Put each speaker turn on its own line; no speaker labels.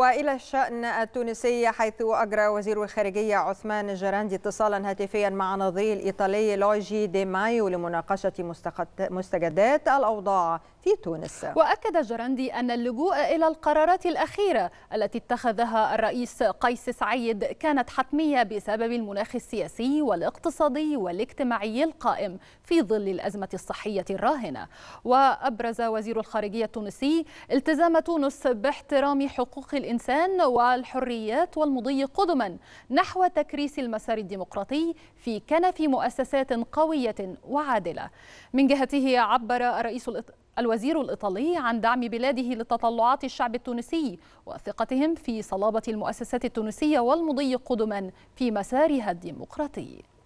والى الشان التونسي حيث اجرى وزير الخارجيه عثمان الجراندي اتصالا هاتفيا مع نظيره الايطالي لويجي دي مايو لمناقشه مستجدات الاوضاع في تونس.
واكد الجراندي ان اللجوء الى القرارات الاخيره التي اتخذها الرئيس قيس سعيد كانت حتميه بسبب المناخ السياسي والاقتصادي والاجتماعي القائم في ظل الازمه الصحيه الراهنه. وابرز وزير الخارجيه التونسي التزام تونس باحترام حقوق الإنسان والحريات والمضي قدما نحو تكريس المسار الديمقراطي في كنف مؤسسات قوية وعادلة من جهته عبر الرئيس الوزير الإيطالي عن دعم بلاده لتطلعات الشعب التونسي وثقتهم في صلابة المؤسسات التونسية والمضي قدما في مسارها الديمقراطي